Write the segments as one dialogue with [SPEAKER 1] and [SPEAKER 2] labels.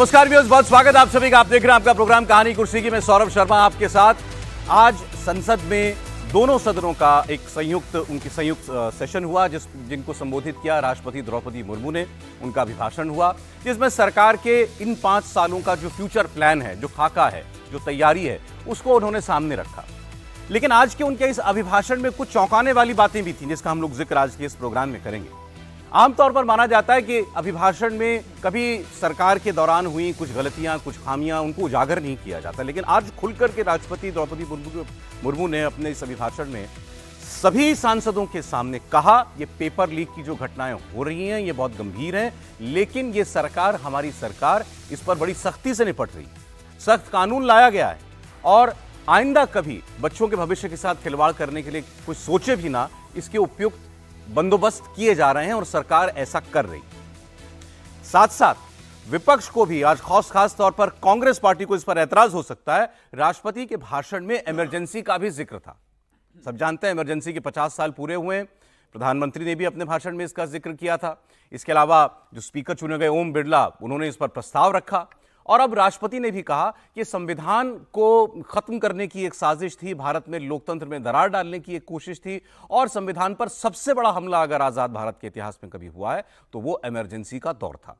[SPEAKER 1] नमस्कार व्यूज बहुत स्वागत आप सभी का आप देख रहे हैं आपका प्रोग्राम कहानी कुर्सी की मैं सौरभ शर्मा आपके साथ आज संसद में दोनों सदनों का एक संयुक्त उनकी संयुक्त सेशन हुआ जिस जिनको संबोधित किया राष्ट्रपति द्रौपदी मुर्मू ने उनका अभिभाषण हुआ जिसमें सरकार के इन पाँच सालों का जो फ्यूचर प्लान है जो खाका है जो तैयारी है उसको उन्होंने सामने रखा लेकिन आज के उनके इस अभिभाषण में कुछ चौंकाने वाली बातें भी थी जिसका हम लोग जिक्र आज के इस प्रोग्राम में करेंगे आमतौर पर माना जाता है कि अभिभाषण में कभी सरकार के दौरान हुई कुछ गलतियां कुछ खामियां उनको उजागर नहीं किया जाता लेकिन आज खुलकर के राष्ट्रपति द्रौपदी मुर्मू ने अपने इस अभिभाषण में सभी सांसदों के सामने कहा ये पेपर लीक की जो घटनाएं हो रही हैं ये बहुत गंभीर हैं लेकिन ये सरकार हमारी सरकार इस पर बड़ी सख्ती से निपट रही सख्त कानून लाया गया है और आइंदा कभी बच्चों के भविष्य के साथ खिलवाड़ करने के लिए कुछ सोचे भी ना इसके उपयुक्त बंदोबस्त किए जा रहे हैं और सरकार ऐसा कर रही साथ साथ विपक्ष को भी आज खास खास तौर पर कांग्रेस पार्टी को इस पर एतराज हो सकता है राष्ट्रपति के भाषण में इमरजेंसी का भी जिक्र था सब जानते हैं इमरजेंसी के 50 साल पूरे हुए हैं प्रधानमंत्री ने भी अपने भाषण में इसका जिक्र किया था इसके अलावा जो स्पीकर चुने गए ओम बिरला उन्होंने इस पर प्रस्ताव रखा और अब राष्ट्रपति ने भी कहा कि संविधान को खत्म करने की एक साजिश थी भारत में लोकतंत्र में दरार डालने की एक कोशिश थी और संविधान पर सबसे बड़ा हमला अगर आजाद भारत के इतिहास में कभी हुआ है तो वो इमरजेंसी का दौर था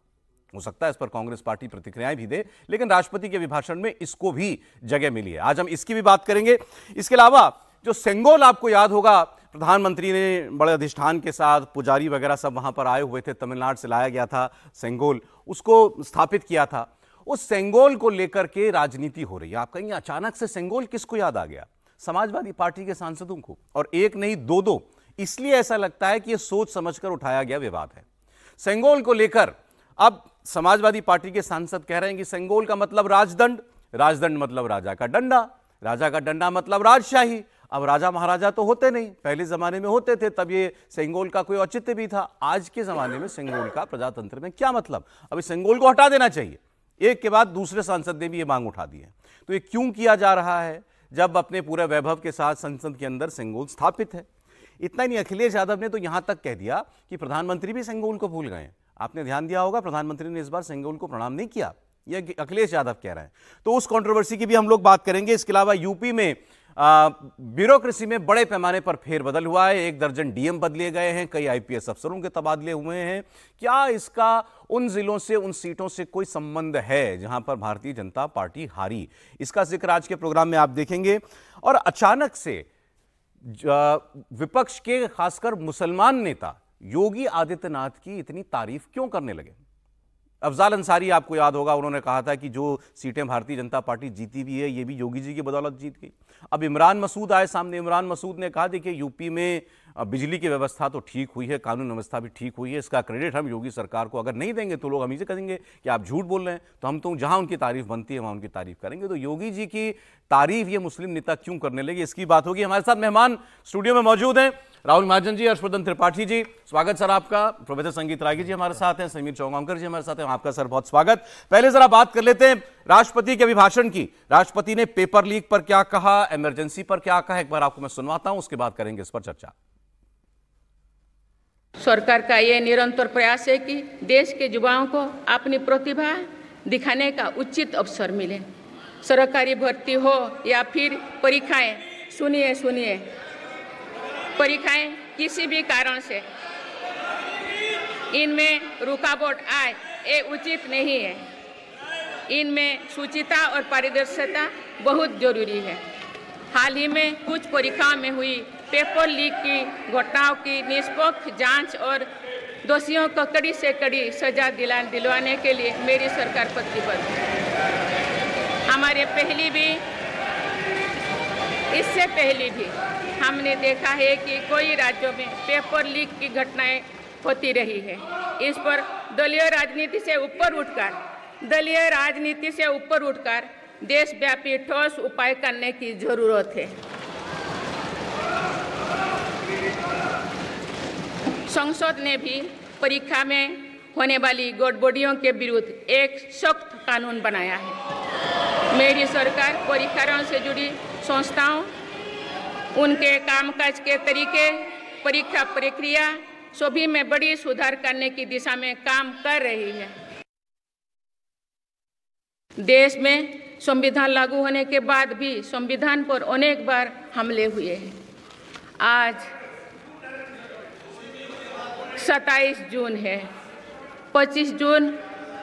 [SPEAKER 1] हो सकता है इस पर कांग्रेस पार्टी प्रतिक्रियाएं भी दे लेकिन राष्ट्रपति के अभिभाषण में इसको भी जगह मिली है आज हम इसकी भी बात करेंगे इसके अलावा जो सेंगोल आपको याद होगा प्रधानमंत्री ने बड़े अधिष्ठान के साथ पुजारी वगैरह सब वहां पर आए हुए थे तमिलनाडु से लाया गया था सेंगोल उसको स्थापित किया था उस सेंगोल को लेकर के राजनीति हो रही है आप कहेंगे अचानक से सेंगोल किसको याद आ गया समाजवादी पार्टी के सांसदों को और एक नहीं दो दो इसलिए ऐसा लगता है कि यह सोच समझकर उठाया गया विवाद है सेंगोल को लेकर अब समाजवादी पार्टी के सांसद कह रहे हैं कि सेंगोल का मतलब राजदंड राजदंड मतलब राजा का डंडा राजा का डंडा मतलब राजशाही अब राजा महाराजा तो होते नहीं पहले जमाने में होते थे तब ये सेंगोल का कोई औचित्य भी था आज के जमाने में सेंगोल का प्रजातंत्र में क्या मतलब अभी सेंगोल को हटा देना चाहिए एक के बाद दूसरे सांसद ने भी ये मांग उठा दी है तो ये क्यों किया जा रहा है जब अपने पूरे वैभव के साथ संसद के अंदर सेंगोल स्थापित है इतना ही नहीं अखिलेश यादव ने तो यहाँ तक कह दिया कि प्रधानमंत्री भी सेंगोल को भूल गए आपने ध्यान दिया होगा प्रधानमंत्री ने इस बार सेंगोल को प्रणाम नहीं किया यह अखिलेश यादव कह रहे हैं तो उस कंट्रोवर्सी की भी हम लोग बात करेंगे इसके अलावा यूपी में ब्यूरोक्रेसी में बड़े पैमाने पर फेरबदल हुआ है एक दर्जन डीएम बदले गए हैं कई आईपीएस अफसरों के तबादले हुए हैं क्या इसका उन जिलों से उन सीटों से कोई संबंध है जहां पर भारतीय जनता पार्टी हारी इसका जिक्र आज के प्रोग्राम में आप देखेंगे और अचानक से विपक्ष के खासकर मुसलमान नेता योगी आदित्यनाथ की इतनी तारीफ क्यों करने लगे अफजाल अंसारी आपको याद होगा उन्होंने कहा था कि जो सीटें भारतीय जनता पार्टी जीती भी है ये भी योगी जी की बदौलत जीत गई अब इमरान मसूद आए सामने इमरान मसूद ने कहा देखिए यूपी में बिजली की व्यवस्था तो ठीक हुई है कानून व्यवस्था भी ठीक हुई है इसका क्रेडिट हम योगी सरकार को अगर नहीं देंगे तो लोग हम इसे कहेंगे कि आप झूठ बोल रहे हैं तो हम तो जहां उनकी तारीफ बनती है वहां उनकी तारीफ करेंगे तो योगी जी की तारीफ ये मुस्लिम नेता क्यों करने लगे इसकी बात होगी हमारे साथ मेहमान स्टूडियो में मौजूद हैं राहुल महाजन जी हर्षवर्धन त्रिपाठी जी स्वागत सर आपका प्रोफेसर संगीत रागी जी हमारे साथ हैं समीर चौगांकर जी हमारे साथ हैं आपका सर बहुत स्वागत पहले जरा बात कर लेते हैं राष्ट्रपति के अभिभाषण की राष्ट्रपति ने पेपर लीक पर क्या कहा इमरजेंसी पर क्या कहा एक बार आपको मैं सुनवाता हूं उसके बाद करेंगे इस पर चर्चा
[SPEAKER 2] सरकार का ये निरंतर प्रयास है कि देश के युवाओं को अपनी प्रतिभा दिखाने का उचित अवसर मिले सरकारी भर्ती हो या फिर परीक्षाएं सुनिए सुनिए परीक्षाएं किसी भी कारण से इनमें रुकावट आए ये उचित नहीं है इनमें सुचिता और पारदर्शिता बहुत जरूरी है हाल ही में कुछ परीक्षाओं में हुई पेपर लीक की घटनाओं की निष्पक्ष जांच और दोषियों को कड़ी से कड़ी सजा दिला दिलवाने के लिए मेरी सरकार प्रतिबद्ध है हमारे पहले भी इससे पहले भी हमने देखा है कि कई राज्यों में पेपर लीक की घटनाएं होती रही है इस पर दलीय राजनीति से ऊपर उठकर दलीय राजनीति से ऊपर उठकर देशव्यापी ठोस उपाय करने की जरूरत है संसद ने भी परीक्षा में होने वाली गड़बड़ियों के विरुद्ध एक सख्त कानून बनाया है मेरी सरकार परीक्षाओं से जुड़ी संस्थाओं उनके कामकाज के तरीके परीक्षा प्रक्रिया सभी में बड़ी सुधार करने की दिशा में काम कर रही है देश में संविधान लागू होने के बाद भी संविधान पर अनेक बार हमले हुए हैं आज सत्ताईस जून है पच्चीस जून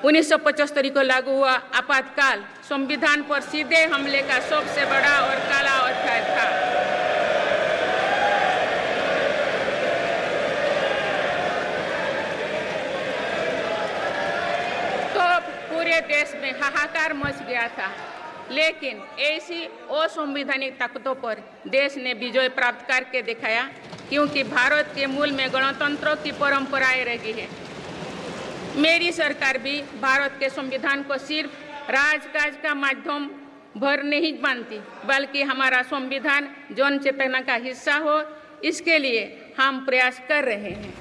[SPEAKER 2] उन्नीस को लागू हुआ आपातकाल संविधान पर सीधे हमले का सबसे बड़ा और काला अध्याय था तो पूरे देश में हाहाकार मच गया था लेकिन ऐसी असंवैधानिक ताकतों पर देश ने विजय प्राप्त करके दिखाया क्योंकि भारत के मूल में गणतंत्र की परंपराएं रही है मेरी सरकार भी भारत के संविधान को सिर्फ राजकाज का माध्यम भर नहीं मानती बल्कि हमारा संविधान जन चेतना का हिस्सा हो इसके लिए हम प्रयास कर रहे हैं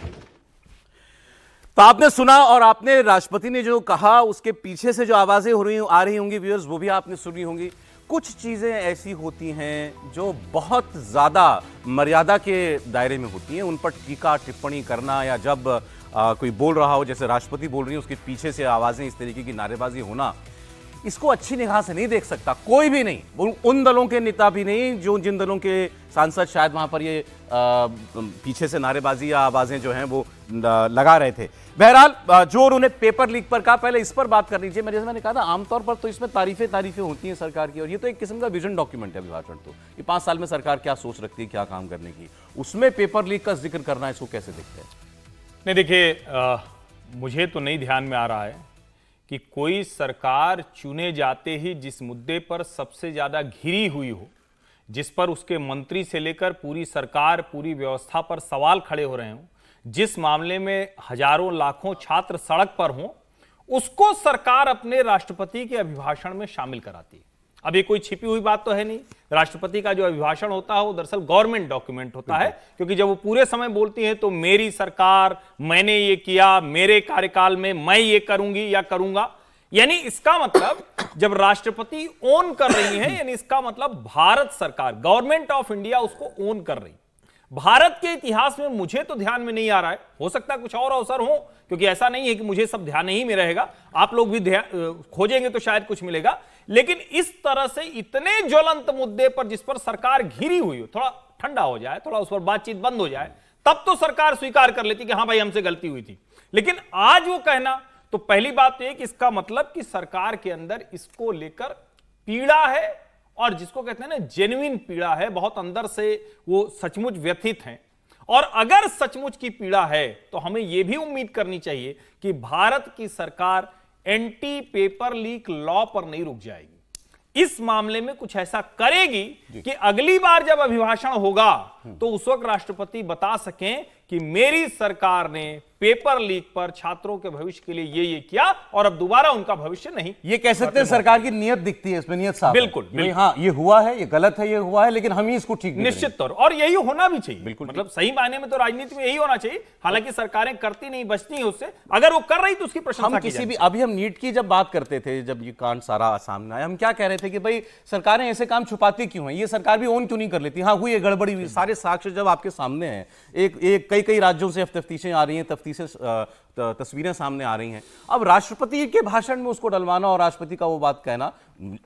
[SPEAKER 1] तो आपने सुना और आपने राष्ट्रपति ने जो कहा उसके पीछे से जो आवाजें हो रही आ रही होंगी व्यूअर्स वो भी आपने सुनी होंगी कुछ चीज़ें ऐसी होती हैं जो बहुत ज़्यादा मर्यादा के दायरे में होती हैं उन पर टीका टिप्पणी करना या जब आ, कोई बोल रहा हो जैसे राष्ट्रपति बोल रही है उसके पीछे से आवाज़ें इस तरीके की नारेबाजी होना इसको अच्छी निगाह से नहीं देख सकता कोई भी नहीं उन दलों के नेता भी नहीं जो जिन दलों के सांसद शायद वहाँ पर ये आ, पीछे से नारेबाजी या आवाज़ें जो हैं वो लगा रहे थे बहरहाल जो उन्हें पेपर लीक पर कहा पहले इस पर बात कर लीजिए मेरे मैंने कहा था आमतौर पर तो इसमें तारीफें तारीफें होती हैं सरकार की और ये तो एक किस्म का विजन डॉक्यूमेंट है विभाषण तो ये पाँच साल में सरकार क्या
[SPEAKER 3] सोच रखती है क्या काम करने की उसमें पेपर लीक का जिक्र करना इसको कैसे देखते हैं नहीं देखिए मुझे तो नहीं ध्यान में आ रहा है कि कोई सरकार चुने जाते ही जिस मुद्दे पर सबसे ज़्यादा घिरी हुई हो जिस पर उसके मंत्री से लेकर पूरी सरकार पूरी व्यवस्था पर सवाल खड़े हो रहे हों जिस मामले में हजारों लाखों छात्र सड़क पर हों उसको सरकार अपने राष्ट्रपति के अभिभाषण में शामिल कराती है अब ये कोई छिपी हुई बात तो है नहीं राष्ट्रपति का जो अभिभाषण होता है वो दरअसल गवर्नमेंट डॉक्यूमेंट होता है क्योंकि जब वो पूरे समय बोलती है तो मेरी सरकार मैंने ये किया मेरे कार्यकाल में मैं ये करूंगी या करूंगा यानी इसका मतलब जब राष्ट्रपति ओन कर रही है यानी इसका मतलब भारत सरकार गवर्नमेंट ऑफ इंडिया उसको ओन कर रही भारत के इतिहास में मुझे तो ध्यान में नहीं आ रहा है हो सकता है कुछ और अवसर हो क्योंकि ऐसा नहीं है कि मुझे सब ध्यान ही में रहेगा आप लोग भी खोजेंगे तो शायद कुछ मिलेगा लेकिन इस तरह से इतने ज्वलंत मुद्दे पर जिस पर सरकार घिरी हुई हो थोड़ा ठंडा हो जाए थोड़ा उस पर बातचीत बंद हो जाए तब तो सरकार स्वीकार कर लेती कि हाँ भाई हमसे गलती हुई थी लेकिन आज वो कहना तो पहली बात तो यह कि इसका मतलब कि सरकार के अंदर इसको लेकर पीड़ा है और जिसको कहते हैं ना जेन्युन पीड़ा है बहुत अंदर से वो सचमुच व्यथित हैं और अगर सचमुच की पीड़ा है तो हमें यह भी उम्मीद करनी चाहिए कि भारत की सरकार एंटी पेपर लीक लॉ पर नहीं रुक जाएगी इस मामले में कुछ ऐसा करेगी कि अगली बार जब अभिभाषण होगा हम्म। तो उस वक्त राष्ट्रपति बता सकें कि मेरी सरकार ने पेपर लीक पर छात्रों के भविष्य के लिए ये ये किया और अब दोबारा उनका भविष्य नहीं ये कह सकते हैं सरकार
[SPEAKER 1] की नियत दिखती है इसमें नियत साफ बिल्कुल, बिल्कुल हाँ ये हुआ है ये गलत है ये हुआ है लेकिन हम ही इसको ठीक निश्चित तौर और यही होना भी चाहिए बिल्कुल मतलब सही
[SPEAKER 3] मायने में तो राजनीति में यही होना चाहिए हालांकि सरकारें करती नहीं बचती है उससे अगर वो कर रही तो उसकी प्रशंसा हम किसी भी
[SPEAKER 1] अभी हम नीट की जब बात करते थे जब ये कांड सारा सामने आया हम क्या कह रहे थे कि भाई सरकारें ऐसे काम छुपाती क्यों है ये सरकार भी ओन क्यों नहीं कर लेती हाँ हुई गड़बड़ी हुई सारे साक्ष्य जब आपके सामने है एक एक कई कई राज्यों से तफ्तीशें आ रही हैं तफ्तीशें तस्वीरें सामने आ रही हैं अब राष्ट्रपति के भाषण में उसको डलवाना और राष्ट्रपति का वो बात कहना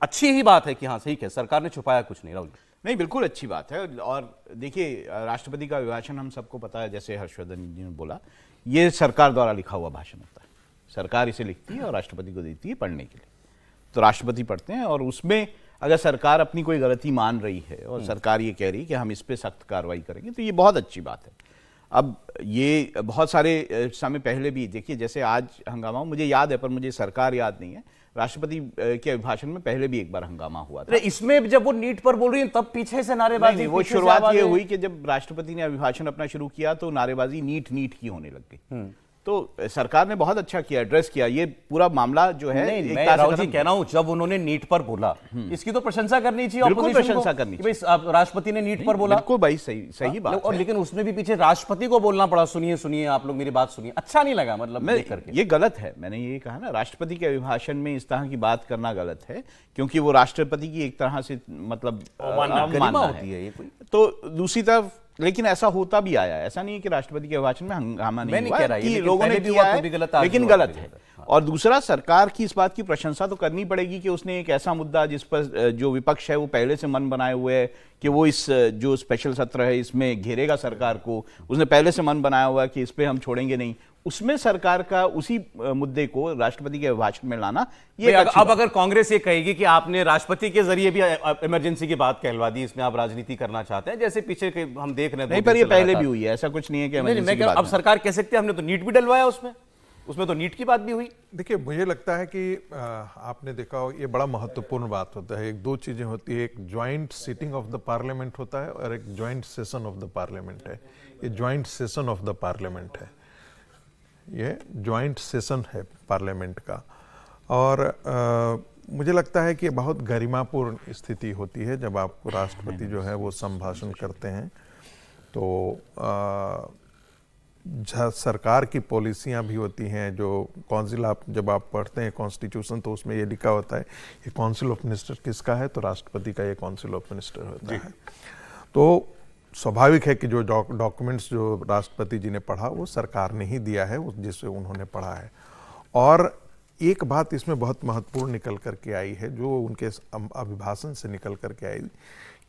[SPEAKER 1] अच्छी ही बात है कि हाँ सही है सरकार ने छुपाया कुछ नहीं राहुल नहीं बिल्कुल अच्छी बात है
[SPEAKER 4] और देखिए राष्ट्रपति का अभिभाषण हम सबको पता है जैसे हर्षवर्धन जी ने बोला ये सरकार द्वारा लिखा हुआ भाषण होता है सरकार इसे लिखती है और राष्ट्रपति को देती है पढ़ने के लिए तो राष्ट्रपति पढ़ते हैं और उसमें अगर सरकार अपनी कोई गलती मान रही है और हम्म। सरकार ये कह रही है कि हम इस पर सख्त कार्रवाई करेंगे तो ये बहुत अच्छी बात है अब ये बहुत सारे समय पहले भी देखिए जैसे आज हंगामा मुझे याद है पर मुझे सरकार याद नहीं है राष्ट्रपति के अभिभाषण में पहले भी एक बार हंगामा हुआ था
[SPEAKER 1] इसमें जब वो नीट पर बोल रही है तब पीछे से नारेबाजी वो शुरुआत ये हुई
[SPEAKER 4] कि जब राष्ट्रपति ने अभिभाषण अपना शुरू किया तो नारेबाजी नीट नीट की होने लग गई हम्म। तो सरकार ने बहुत अच्छा किया एड्रेस किया ये पूरा मामला जो है नहीं, मैं राहुल जी कहना हूं जब
[SPEAKER 1] उन्होंने नीट पर बोला हम्म। इसकी तो प्रशंसा करनी चाहिए बिल्कुल प्रशंसा करनी चाहिए राष्ट्रपति ने नीट पर बोला बिल्कुल भाई सही सही हाँ, बात और लेकिन उसमें भी पीछे राष्ट्रपति को बोलना पड़ा सुनिए सुनिए आप लोग मेरी बात सुनिए
[SPEAKER 4] अच्छा नहीं लगा मतलब ये गलत है मैंने ये कहा ना राष्ट्रपति के अभिभाषण में इस तरह की बात करना गलत है क्योंकि वो राष्ट्रपति की एक तरह से मतलब होती है तो दूसरी तरफ लेकिन ऐसा होता भी आया ऐसा नहीं है कि राष्ट्रपति के अभिभाषण में हंगामा नहीं, नहीं हुआ रहा कि लोगों ने किया तो है गलत लेकिन गलत है और दूसरा सरकार की इस बात की प्रशंसा तो करनी पड़ेगी कि उसने एक ऐसा मुद्दा जिस पर जो विपक्ष है वो पहले से मन बनाए हुए है कि वो इस जो स्पेशल सत्र है इसमें घेरेगा सरकार को उसने पहले से मन बनाया हुआ है कि इस पर हम छोड़ेंगे नहीं उसमें सरकार का उसी मुद्दे को राष्ट्रपति के भाषण में लाना ये अग, अब अगर कांग्रेस
[SPEAKER 1] ये कहेगी कि आपने राष्ट्रपति के जरिए भी इमरजेंसी की बात कहलवा दी इसमें आप राजनीति करना चाहते हैं जैसे पीछे के हम देख रहे नहीं पर ये पहले भी
[SPEAKER 4] हुई है ऐसा कुछ नहीं है कि नहीं, अब
[SPEAKER 1] सरकार कह सकती है हमने तो नीट भी
[SPEAKER 5] डलवाया उसमें उसमें तो नीट की बात भी हुई देखिए मुझे लगता है कि आपने देखा हो ये बड़ा महत्वपूर्ण बात होता है एक दो चीज़ें होती है एक joint sitting of the parliament होता है और एक joint session of the parliament है ये joint session of the parliament है ये जॉइंट सेशन है पार्लियामेंट का और आ, मुझे लगता है कि बहुत गरिमापूर्ण स्थिति होती है जब आप राष्ट्रपति जो है वो संभाषण करते हैं तो आ, सरकार की पॉलिसियां भी होती हैं जो काउंसिल आप जब आप पढ़ते हैं कॉन्स्टिट्यूशन तो उसमें ये लिखा होता है कि काउंसिल ऑफ मिनिस्टर किसका है तो राष्ट्रपति का ये काउंसिल ऑफ मिनिस्टर होता है तो स्वाभाविक है कि जो डॉक्यूमेंट्स जो राष्ट्रपति जी ने पढ़ा वो सरकार ने ही दिया है जिसे उन्होंने पढ़ा है और एक बात इसमें बहुत महत्वपूर्ण निकल कर के आई है जो उनके अभिभाषण से निकल कर के आई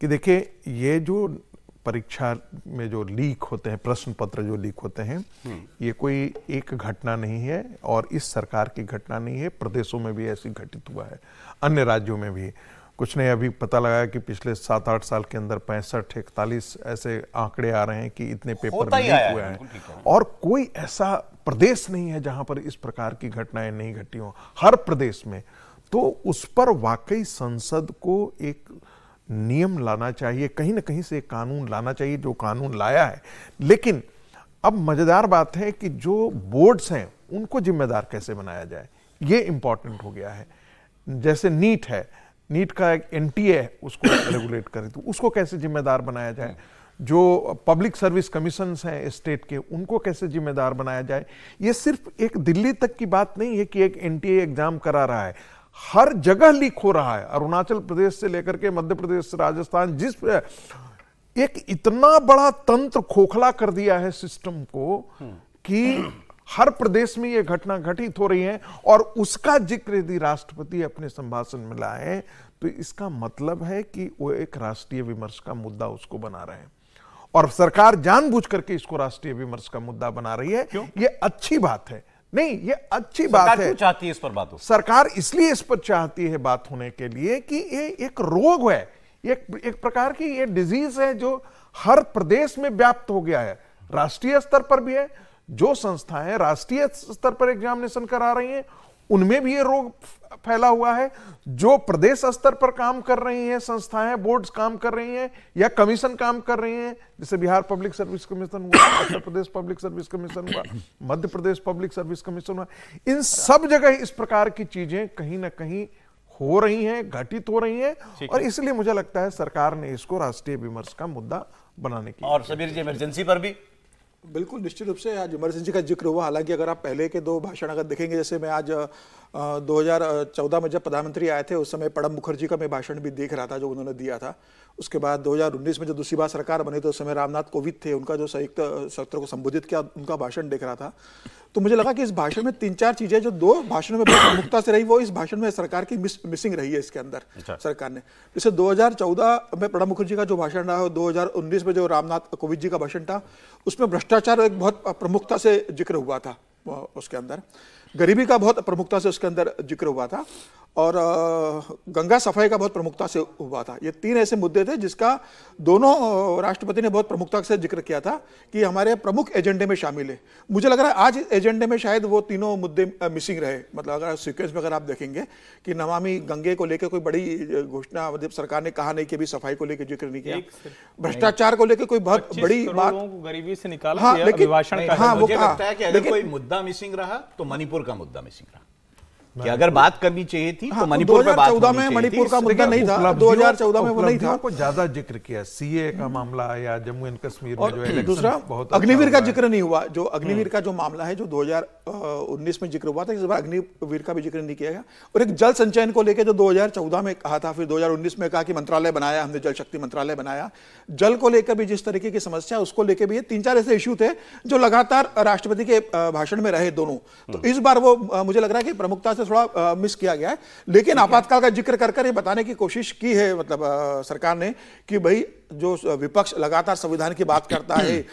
[SPEAKER 5] कि देखिए ये जो परीक्षा में जो लीक होते हैं प्रश्न पत्र जो लीक होते हैं हम्म। ये कोई एक घटना नहीं है और इस सरकार की घटना नहीं है प्रदेशों में भी ऐसी घटित हुआ है अन्य राज्यों में भी कुछ नहीं अभी पता लगाया कि पिछले सात आठ साल के अंदर पैंसठ इकतालीस ऐसे आंकड़े आ रहे हैं कि इतने पेपर लीक हुए हैं और कोई ऐसा प्रदेश नहीं है जहां पर इस प्रकार की घटनाएं नहीं घटी हों हर प्रदेश में तो उस पर वाकई संसद को एक नियम लाना चाहिए कहीं ना कहीं से एक कानून लाना चाहिए जो कानून लाया है लेकिन अब मज़ेदार बात है कि जो बोर्ड्स हैं उनको जिम्मेदार कैसे बनाया जाए ये इंपॉर्टेंट हो गया है जैसे नीट है नीट का एक एन है उसको रेगुलेट करे तो उसको कैसे जिम्मेदार बनाया जाए जो पब्लिक सर्विस कमीशन हैं स्टेट के उनको कैसे जिम्मेदार बनाया जाए ये सिर्फ एक दिल्ली तक की बात नहीं है कि एक एन एग्जाम करा रहा है हर जगह लीक हो रहा है अरुणाचल प्रदेश से लेकर के मध्य प्रदेश से राजस्थान जिस एक इतना बड़ा तंत्र खोखला कर दिया है सिस्टम को कि हर प्रदेश में यह घटना घटित हो रही है और उसका जिक्र यदि राष्ट्रपति अपने संभाषण में लाए तो इसका मतलब है कि वो एक राष्ट्रीय विमर्श का मुद्दा उसको बना रहे हैं और सरकार जानबूझ करके इसको राष्ट्रीय विमर्श का मुद्दा बना रही है क्यों? ये अच्छी बात है नहीं ये अच्छी बात है
[SPEAKER 1] चाहती है इस पर बात हो
[SPEAKER 5] सरकार इसलिए इस पर चाहती है बात होने के लिए कि ये एक रोग है एक एक प्रकार की ये डिजीज है जो हर प्रदेश में व्याप्त हो गया है राष्ट्रीय स्तर पर भी है जो संस्थाएं राष्ट्रीय स्तर पर एग्जामिनेशन करा रही हैं उनमें भी ये रोग फैला हुआ है जो प्रदेश स्तर पर काम कर रही हैं संस्थाएं बोर्ड्स काम कर रही हैं या कमीशन काम कर रही हैं जैसे बिहार पब्लिक सर्विस कमीशन हुआ Uttar Pradesh public service commission हुआ Madhya Pradesh public service commission हुआ इन सब जगह इस प्रकार की चीजें कहीं ना कहीं हो रही हैं घटित हो रही हैं और इसलिए मुझे लगता है सरकार ने इसको राष्ट्रीय विमर्श का मुद्दा बनाने की
[SPEAKER 1] और समीर जी इमरजेंसी पर भी
[SPEAKER 5] बिल्कुल निश्चित रूप से आज अमर सिंह जी का जिक्र हुआ हालांकि
[SPEAKER 6] अगर आप पहले के दो भाषण अगर देखेंगे जैसे मैं आज 2014 में जब प्रधानमंत्री आए थे उस समय प्रणब मुखर्जी का मैं भाषण भी देख रहा था जो उन्होंने दिया था उसके बाद 2019 में जो दूसरी बार सरकार बनी तो उस समय रामनाथ कोविंद थे उनका जो संयुक्त सत्र को संबोधित किया उनका भाषण देख रहा था तो मुझे लगा कि इस भाषण में तीन चार चीजें जो दो भाषणों में प्रमुखता से रही वो इस भाषण में सरकार की मिस, मिसिंग रही है इसके अंदर अच्छा। सरकार ने जैसे 2014 में प्रणब मुखर्जी का जो भाषण रहा दो हजार में जो रामनाथ कोविंद जी का भाषण था उसमें भ्रष्टाचार एक बहुत प्रमुखता से जिक्र हुआ था उसके अंदर गरीबी का बहुत प्रमुखता से उसके अंदर जिक्र हुआ था और गंगा सफाई का बहुत प्रमुखता से हुआ था ये तीन ऐसे मुद्दे थे जिसका दोनों राष्ट्रपति ने बहुत प्रमुखता से जिक्र किया था कि हमारे प्रमुख एजेंडे में शामिल है मुझे लग रहा है आज एजेंडे में शायद वो तीनों मुद्दे मिसिंग रहे मतलब अगर सिक्वेंस में अगर आप देखेंगे कि नमामि गंगे को लेकर कोई बड़ी घोषणा मतलब सरकार ने कहा नहीं कि अभी सफाई को लेकर जिक्र नहीं किया भ्रष्टाचार को
[SPEAKER 4] लेकर कोई बहुत बड़ी बात
[SPEAKER 3] गरीबी से निकाला हाँ लेकिन हाँ वो कहा लेकिन
[SPEAKER 4] मुद्दा मिसिंग रहा तो मणिपुर का मुद्दा मैं सीख रहा कि अगर बात करनी चाहिए थी तो हाँ, तो मणिपुर में बात में मणिपुर का मुद्दा नहीं था 2014 में वो नहीं था को
[SPEAKER 5] ज्यादा जिक्र किया सीए का हम्म। मामला या जम्मू एंड कश्मीर और में जो दूसरा बहुत अच्छा अग्निवीर का जिक्र नहीं हुआ जो अग्निवीर हम्म। का जो मामला है जो
[SPEAKER 6] 2019 में जिक्र हुआ था इस बार अग्निवीर का भी जिक्र नहीं किया गया और एक जल संचयन को लेकर जो 2014 में कहा था फिर 2019 में कहा कि मंत्रालय बनाया हमने जल शक्ति मंत्रालय बनाया जल को लेकर भी जिस तरीके की समस्या उसको लेकर भी तीन चार ऐसे इश्यू थे जो लगातार राष्ट्रपति के भाषण में रहे दोनों तो हम्म। इस बार वो मुझे लग रहा है कि प्रमुखता से थोड़ा मिस किया गया है लेकिन आपातकाल का जिक्र कर कर ये बताने की कोशिश की है मतलब सरकार ने कि भाई जो विपक्ष लगातार संविधान की बात करता है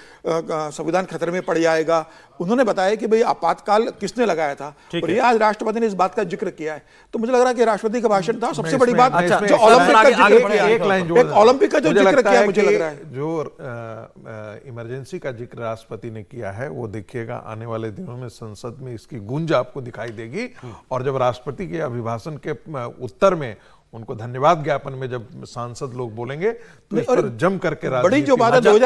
[SPEAKER 6] संविधान खतरे में पड़ जाएगा उन्होंने बताया कि भाई आपातकाल किसने लगाया था और आज राष्ट्रपति ने इस बात का जिक्र किया है तो मुझे लग रहा है कि राष्ट्रपति का भाषण था सबसे बड़ी बात अच्छा, जो ओलंपिक का ओलंपिक का जो जिक्र किया मुझे लग रहा है
[SPEAKER 5] जो इमरजेंसी का जिक्र राष्ट्रपति ने किया है वो देखिएगा आने वाले दिनों में संसद में इसकी गूंज आपको दिखाई देगी हम्म। और जब राष्ट्रपति के अभिभाषण के उत्तर में उनको धन्यवाद ज्ञापन में जब सांसद लोग बोलेंगे तो इस पर जम करके बड़ी जो बात है दो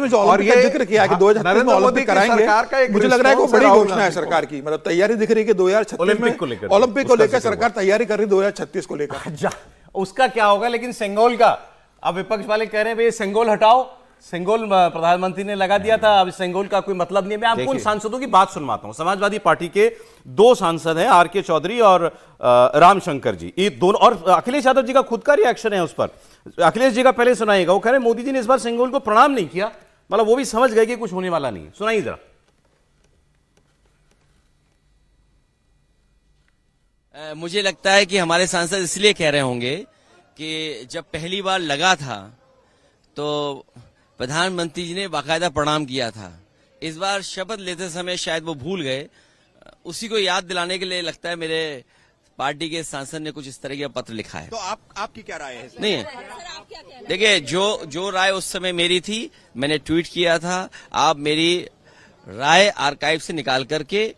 [SPEAKER 6] में जो और ये जिक्र किया कि हाँ, हजार में ओलंपिक कराएंगे मुझे लग रहा है बड़ी घोषणा है सरकार की मतलब तैयारी दिख रही है कि हजार में ओलंपिक को लेकर सरकार तैयारी कर रही है दो हजार छत्तीस को लेकर
[SPEAKER 1] अच्छा, उसका क्या होगा लेकिन सेंगोल का अब विपक्ष वाले कह रहे हैं भाई सेंगोल हटाओ सिंगोल प्रधानमंत्री ने लगा दिया था अब सिंगोल का कोई मतलब नहीं है मैं आपको उन सांसदों की बात सुनवाता हूं समाजवादी पार्टी के दो सांसद हैं आर के चौधरी और रामशंकर जी ये दोनों और अखिलेश यादव जी का खुद का रिएक्शन है उस पर अखिलेश जी का पहले सुनाएगा वो कह रहे मोदी जी ने इस बार सिंगोल को प्रणाम नहीं किया मतलब वो भी समझ गए कि कुछ होने वाला नहीं सुनाइए जरा मुझे लगता है कि हमारे सांसद इसलिए कह रहे होंगे कि जब पहली बार लगा था तो प्रधानमंत्री जी ने बाकायदा प्रणाम किया था इस बार शपथ लेते समय शायद वो भूल गए उसी को याद दिलाने के लिए लगता है मेरे पार्टी के सांसद ने कुछ इस तरह का पत्र लिखा है तो
[SPEAKER 6] आप आपकी क्या राय है
[SPEAKER 1] नहीं देखिए जो जो राय उस समय मेरी थी मैंने ट्वीट किया था आप मेरी राय आर्काइव से निकाल करके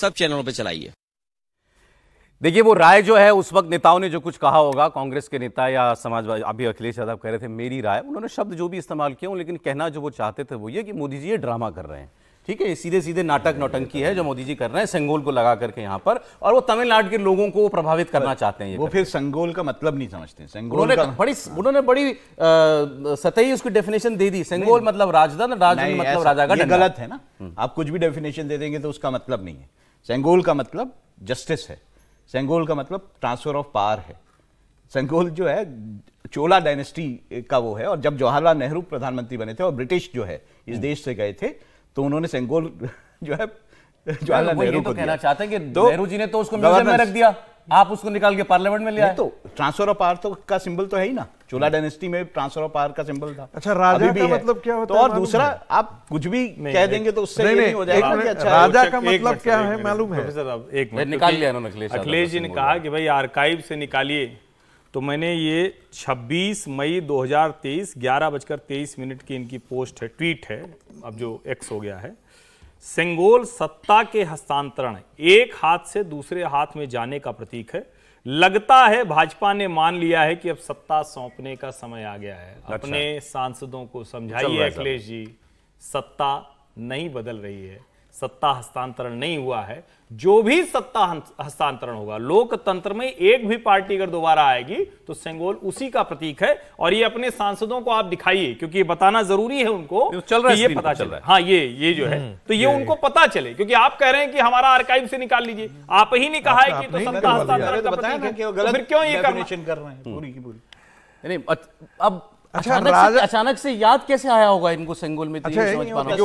[SPEAKER 1] सब चैनलों पर चलाइए देखिए वो राय जो है उस वक्त नेताओं ने जो कुछ कहा होगा कांग्रेस के नेता या समाजवादी अभी अखिलेश यादव कह रहे थे मेरी राय उन्होंने शब्द जो भी इस्तेमाल किए लेकिन कहना जो वो चाहते थे वो ये कि मोदी जी ये ड्रामा कर रहे हैं ठीक है सीधे सीधे नाटक नौटंकी है जो मोदी जी कर रहे हैं संगोल को लगा करके यहाँ पर और वो तमिलनाडु के लोगों को प्रभावित करना चाहते हैं वो फिर संगोल का मतलब नहीं समझते संगोल उन्होंने का... बड़ी उन्होंने बड़ी सतही उसकी डेफिनेशन दे दी संगोल मतलब राजधन राजधन मतलब राजा का गलत है ना हम्म। आप कुछ भी डेफिनेशन दे देंगे तो उसका
[SPEAKER 4] मतलब नहीं है संगोल का मतलब जस्टिस है सेंगोल का मतलब ट्रांसफर ऑफ पावर है सेंगोल जो है चोला डायनेस्टी का वो है और जब जवाहरलाल नेहरू प्रधानमंत्री बने थे और ब्रिटिश जो है इस देश से गए थे तो उन्होंने सेंगोल जो है जवाहरलाल नेहरू तो कहना चाहते
[SPEAKER 1] हैं कि तो नेहरू जी ने तो उसको म्यूजियम में रख दिया आप उसको निकाल के पार्लियामेंट में ले आए तो
[SPEAKER 4] ट्रांसफर ऑफ पावर तो का सिंबल तो है ही ना चोला डायनेस्टी में ट्रांसफर ऑफ पावर का सिंबल था अच्छा राजा का मतलब क्या होता तो और दूसरा आप कुछ भी कह देंगे तो उससे नहीं, हो जाएगा अच्छा राजा का मतलब क्या है मालूम
[SPEAKER 3] है एक निकाल लिया अखिलेश अखिलेश जी ने कहा कि भाई आर्काइव से निकालिए तो मैंने ये 26 मई 2023 ग्यारह बजकर तेईस मिनट की इनकी पोस्ट है ट्वीट है अब जो एक्स हो गया है सिंगोल सत्ता के हस्तांतरण एक हाथ से दूसरे हाथ में जाने का प्रतीक है लगता है भाजपा ने मान लिया है कि अब सत्ता सौंपने का समय आ गया है अच्छा। अपने सांसदों को समझाइए अखिलेश जी सत्ता नहीं बदल रही है सत्ता हस्तांतरण नहीं हुआ है जो भी सत्ता हस्तांतरण होगा लोकतंत्र में एक भी पार्टी अगर दोबारा आएगी तो सेंगोल उसी का प्रतीक है और ये अपने सांसदों को आप दिखाइए क्योंकि ये बताना जरूरी है उनको चल रहा है ये पता चल रहा है हाँ ये ये जो है हम्म, तो ये उनको पता चले क्योंकि आप कह रहे हैं कि हमारा आर्काइव से निकाल लीजिए आप ही ने कहा है कि तो सत्ता हस्तांतरण का
[SPEAKER 4] प्रतीक है तो फिर
[SPEAKER 3] क्यों ये
[SPEAKER 1] कर रहे हैं पूरी की पूरी अब अच्छा, अचानक से याद कैसे
[SPEAKER 3] आया होगा इनको सेंगोल में अच्छा,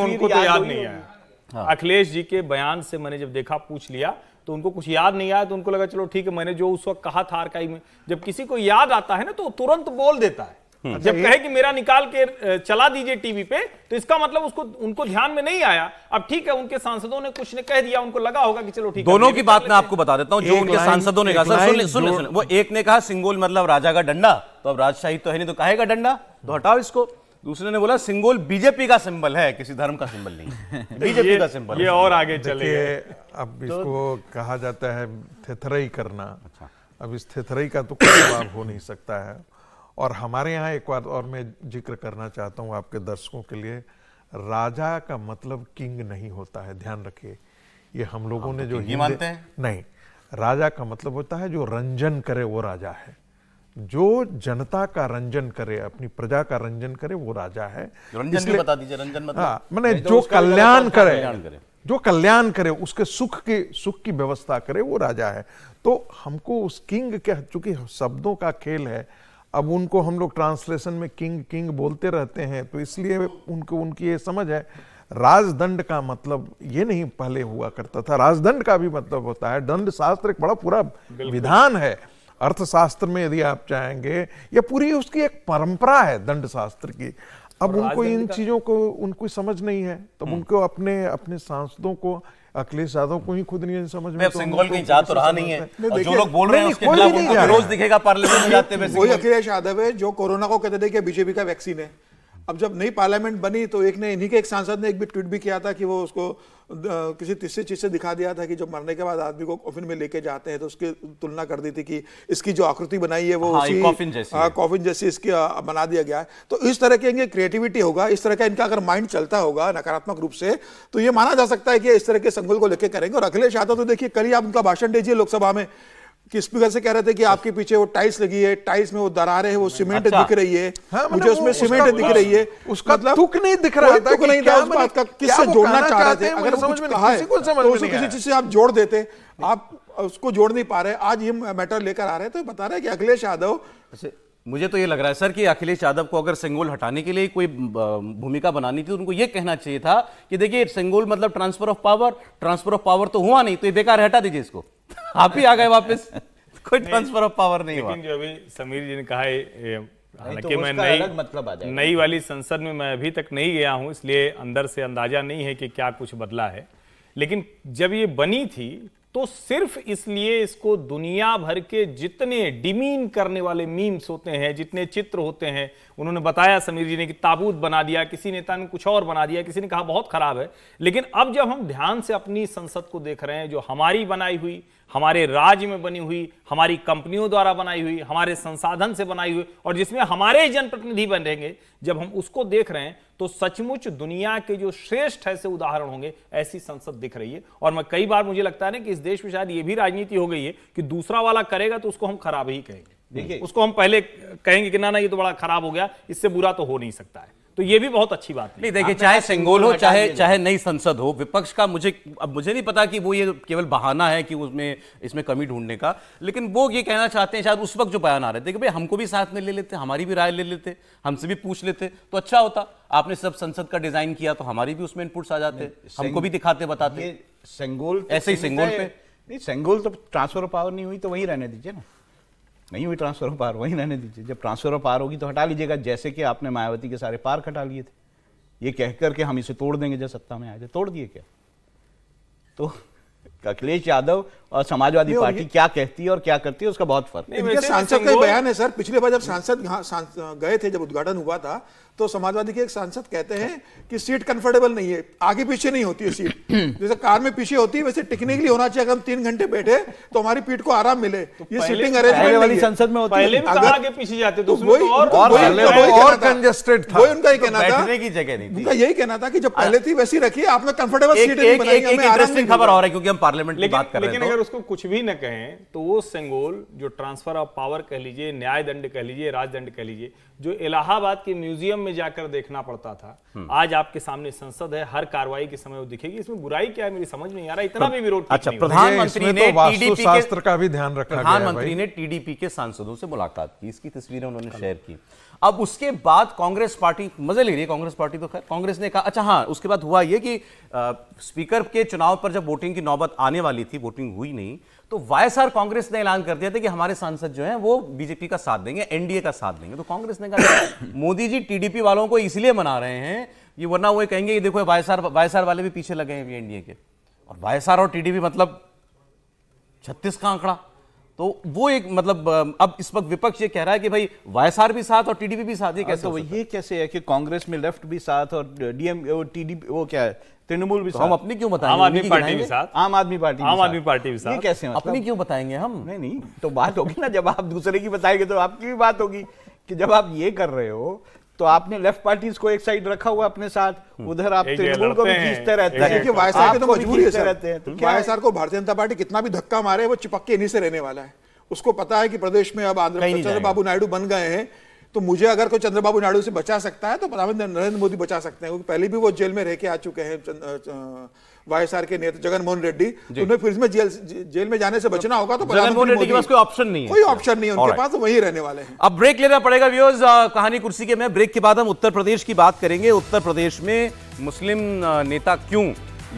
[SPEAKER 3] उनको तो याद नहीं आया हाँ। अखिलेश जी के बयान से मैंने जब देखा पूछ लिया तो उनको कुछ याद नहीं आया तो उनको लगा चलो ठीक है मैंने जो उस वक्त कहा था आरकाई में जब किसी को याद आता है ना तो तुरंत बोल देता है हम्म। जब अच्छा, कहे कि मेरा निकाल के चला दीजिए टीवी पे तो इसका मतलब उसको उनको ध्यान में नहीं आया अब ठीक है उनके सांसदों ने कुछ ने कह दिया उनको लगा होगा कि चलो ठीक है दोनों की बात मैं आपको
[SPEAKER 1] बता देता हूं जो उनके सांसदों ने कहा सर सुन सुन वो एक ने कहा सिंगोल मतलब राजा का डंडा तो अब राजशाही तो है नहीं तो कहेगा डंडा तो हटाओ इसको दूसरे ने बोला सिंगोल बीजेपी का सिंबल है किसी धर्म का सिंबल नहीं बीजेपी का सिंबल ये और आगे चले अब
[SPEAKER 5] तो इसको कहा जाता है थेथरई करना अच्छा। अब इस थेथरई का तो कोई जवाब हो नहीं सकता है और हमारे यहाँ एक बार और मैं जिक्र करना चाहता हूँ आपके दर्शकों के लिए राजा का मतलब किंग नहीं होता है ध्यान रखिए ये हम लोगों ने तो जो मानते हैं नहीं राजा का मतलब होता है जो रंजन करे वो राजा है जो जनता का रंजन करे अपनी प्रजा का रंजन करे वो राजा है
[SPEAKER 1] रंजन बता दीजिए रंजन मतलब हाँ, मैंने तो जो मतलब कल्याण करे,
[SPEAKER 5] जो कल्याण करे उसके सुख के सुख की व्यवस्था करे वो राजा है तो हमको उस किंग के चूंकि शब्दों का खेल है अब उनको हम लोग ट्रांसलेशन में किंग किंग बोलते रहते हैं तो इसलिए उनको उनकी ये समझ है राजदंड का मतलब ये नहीं पहले हुआ करता था राजदंड का भी मतलब होता है दंड शास्त्र एक बड़ा पूरा विधान है अर्थशास्त्र में यदि आप चाहेंगे या पूरी उसकी एक परंपरा है दंड शास्त्र की अब उनको इन चीजों को उनको समझ नहीं है तब तो उनको अपने अपने सांसदों को अखिलेश यादव को ही खुद नहीं समझ में तो सिंगोल की जा तो रहा नहीं है और जो लोग बोल रहे हैं उसके खिलाफ रोज दिखेगा
[SPEAKER 6] पार्लियामेंट में जाते हुए वही
[SPEAKER 5] अखिलेश यादव
[SPEAKER 6] है जो कोरोना को कहते थे कि बीजेपी का वैक्सीन है अब जब नई पार्लियामेंट बनी तो एक ने इन्हीं के एक सांसद ने एक भी ट्वीट भी किया था कि वो उसको किसी तीसरी चीज़ से दिखा दिया था कि जब मरने के बाद आदमी को कॉफिन में लेके जाते हैं तो उसकी तुलना कर दी थी कि इसकी जो आकृति बनाई है वो हाँ, उसी कॉफिन जैसी हाँ, कॉफिन जैसी इसकी बना दिया गया है तो इस तरह के इनके क्रिएटिविटी होगा इस तरह का इनका अगर माइंड चलता होगा नकारात्मक रूप से तो ये माना जा सकता है कि इस तरह के संगुल को लेकर करेंगे और अखिलेश यादव तो देखिए कल ही आप उनका भाषण दीजिए लोकसभा में कि स्पीकर से कह रहे थे कि आपके पीछे वो टाइल्स लगी है टाइल्स में वो दरारें हैं वो सीमेंट अच्छा। दिख रही है हाँ, मतलब मुझे उसमें सीमेंट दिख रही है
[SPEAKER 5] उसका मतलब तुक नहीं दिख रहा था नहीं था उस बात का किससे जोड़ना चाह रहे थे अगर समझ में कहा है तो किसी
[SPEAKER 6] चीज से आप जोड़ देते आप उसको जोड़ नहीं पा रहे आज ये मैटर लेकर आ रहे थे तो बता रहे हैं कि
[SPEAKER 1] अखिलेश यादव अच्छा, मुझे तो ये लग रहा है सर कि अखिलेश यादव को अगर सेंगोल हटाने के लिए कोई भूमिका बनानी थी तो उनको ये कहना चाहिए था कि देखिए सेंगोल मतलब transfer of power transfer of power तो हुआ नहीं तो ये बेकार हटा दीजिए इसको आप ही आ गए वापस कोई ट्रांसफर ऑफ पावर
[SPEAKER 3] नहीं हुआ जो अभी समीर जी ने कहा है हालांकि तो मैं नई मतलब नई वाली संसद में मैं अभी तक नहीं गया हूं इसलिए अंदर से अंदाजा नहीं है कि क्या कुछ बदला है लेकिन जब ये बनी थी तो सिर्फ इसलिए इसको दुनिया भर के जितने डिमीन करने वाले मीम्स होते हैं जितने चित्र होते हैं उन्होंने बताया समीर जी ने कि ताबूत बना दिया किसी नेता ने कुछ और बना दिया किसी ने कहा बहुत खराब है लेकिन अब जब हम ध्यान से अपनी संसद को देख रहे हैं जो हमारी बनाई हुई हमारे राज्य में बनी हुई हमारी कंपनियों द्वारा बनाई हुई हमारे संसाधन से बनाई हुई और जिसमें हमारे जनप्रतिनिधि बन रहेंगे जब हम उसको देख रहे हैं तो सचमुच दुनिया के जो श्रेष्ठ ऐसे उदाहरण होंगे ऐसी संसद दिख रही है और मैं कई बार मुझे लगता है ना कि इस देश में शायद ये भी राजनीति हो गई है कि दूसरा वाला करेगा तो उसको हम खराब ही कहेंगे देखिए उसको हम पहले कहेंगे कि ना ना ये तो बड़ा खराब हो गया इससे बुरा तो हो नहीं सकता है तो ये भी बहुत अच्छी बात नहीं देखिए चाहे सिंगोल हो चाहे चाहे
[SPEAKER 1] नई संसद हो विपक्ष का मुझे अब मुझे नहीं पता कि वो ये केवल बहाना है कि उसमें इसमें कमी ढूंढने का लेकिन वो ये कहना चाहते हैं शायद उस वक्त जो बयान आ रहे थे कि भाई हमको भी साथ में ले लेते हमारी भी राय ले लेते हमसे भी पूछ लेते तो अच्छा होता आपने सब संसद का डिजाइन किया तो हमारी भी उसमें इनपुट्स आ जाते हमको भी दिखाते बताते सेंगोल तो ऐसे ही सेंगोल पे
[SPEAKER 4] नहीं सेंगोल तो ट्रांसफर ऑफ पावर नहीं हुई तो वहीं रहने दीजिए ना नहीं हुई ट्रांसफर ऑफ पार वहीं रहने दीजिए जब ट्रांसफर ऑफ पार होगी तो हटा लीजिएगा जैसे कि आपने मायावती के सारे पार्क हटा लिए थे ये कह करके हम इसे तोड़ देंगे जब सत्ता में आए थे तोड़ दिए क्या तो अखिलेश यादव और समाजवादी पार्टी क्या कहती है और क्या करती है उसका बहुत फर्क इनके सांसद
[SPEAKER 6] का बयान है सर पिछले बार जब सांसद गए थे जब उद्घाटन हुआ था तो समाजवादी के एक सांसद कहते हैं कि सीट कंफर्टेबल नहीं है आगे पीछे नहीं होती है सीट जैसे कार में पीछे होती है वैसे टिकने के लिए होना चाहिए अगर हम तीन घंटे बैठे तो हमारी पीठ को आराम मिले तो ये सीटिंग अरेंजमेंट वाली संसद में होती पहले अगर आगे
[SPEAKER 5] पीछे जाते तो, तो वही
[SPEAKER 6] तो और तो
[SPEAKER 5] कंजेस्टेड था वही उनका
[SPEAKER 6] कहना था
[SPEAKER 3] की जगह नहीं उनका
[SPEAKER 6] यही कहना था कि जब पहले थी वैसी रखिए आपने कंफर्टेबल सीट बनाई हमें आराम खबर और है
[SPEAKER 3] क्योंकि हम पार्लियामेंट की बात कर रहे हैं अगर उसको कुछ भी न कहें तो वो सेंगोल जो ट्रांसफ़र ऑफ पावर कह लीजिए न्याय दंड कह लीजिए राजदंड कह लीजिए जो इलाहाबाद के म्यूजियम में जाकर देखना पड़ता था हम्म। आज आपके सामने संसद है हर कार्रवाई के समय वो दिखेगी इसमें बुराई क्या है मेरी समझ नहीं आ रहा इतना भी विरोध अच्छा प्रधानमंत्री ने तो वास्तुशास्त्र का भी ध्यान रखा प्रधानमंत्री
[SPEAKER 1] ने टीडीपी के सांसदों से मुलाकात की इसकी तस्वीरें उन्होंने शेयर की अब उसके बाद कांग्रेस पार्टी मजे ले रही है कांग्रेस पार्टी तो खैर कांग्रेस ने कहा अच्छा हाँ उसके बाद हुआ ये कि आ, स्पीकर के चुनाव पर जब वोटिंग की नौबत आने वाली थी वोटिंग हुई नहीं तो वाई कांग्रेस ने ऐलान कर दिया था कि हमारे सांसद जो हैं वो बीजेपी का साथ देंगे एनडीए का साथ देंगे तो कांग्रेस ने कहा मोदी जी टीडीपी वालों को इसलिए मना रहे हैं ये वरना वो कहेंगे ये देखो वाईएसआर वाईएसआर वाले भी पीछे लगे हैं एनडीए के और वाईएसआर और टीडीपी मतलब छत्तीस का आंकड़ा तो वो एक मतलब अब इस वक्त विपक्ष ये कह रहा है कि भाई वाईएसआर भी साथ और टीडीपी भी साथ ये हाँ, कैसे तो ये कैसे है कि कांग्रेस में लेफ्ट
[SPEAKER 4] भी साथ और डीएम वो टीडीपी वो क्या है तृणमूल भी तो हम अपनी क्यों बताएंगे आम आदमी पार्टी भी साथ आम आदमी पार्टी आम आदमी पार्टी भी साथ ये कैसे मतलब? अपनी क्यों बताएंगे हम नहीं नहीं तो बात होगी ना जब आप दूसरे की बताएंगे तो आपकी भी बात होगी कि जब आप ये कर रहे हो तो आपने लेफ्ट पार्टीज को एक साइड रखा हुआ अपने साथ हम्म। उधर आप तृणमूल को भी खींचते रहते हैं क्योंकि वाई के तो मजबूरी है रहते हैं तो हम्म।
[SPEAKER 6] वाईएसआर को भारतीय जनता पार्टी कितना भी धक्का मारे वो चिपक के इन्हीं से रहने वाला है उसको पता है कि प्रदेश में अब आंध्र बाबू नायडू बन गए हैं तो मुझे अगर कोई चंद्रबाबू नायडू से बचा सकता है तो प्रधानमंत्री नरेंद्र मोदी बचा सकते हैं क्योंकि पहले भी वो जेल में रह के आ चुके हैं वाईएसआर के नेता जगनमोहन रेड्डी तो उन्हें फिर में जेल जेल में जाने से तो बचना होगा तो जगनमोहन रेड्डी के पास
[SPEAKER 1] कोई ऑप्शन नहीं है कोई ऑप्शन नहीं है उनके पास तो वही रहने वाले हैं अब ब्रेक लेना पड़ेगा व्यूज कहानी कुर्सी के में ब्रेक के बाद हम उत्तर प्रदेश की बात करेंगे उत्तर प्रदेश में मुस्लिम नेता क्यों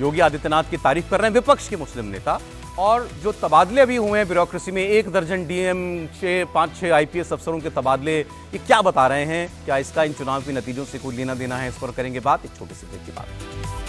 [SPEAKER 1] योगी आदित्यनाथ की तारीफ कर रहे हैं विपक्ष के मुस्लिम नेता और जो तबादले भी हुए हैं ब्यूरोक्रेसी में एक दर्जन डीएम छः पाँच छः आईपीएस अफसरों के तबादले ये क्या बता रहे हैं क्या इसका इन चुनाव के नतीजों से कोई लेना देना है इस पर करेंगे बात एक छोटे से ब्रेक की बात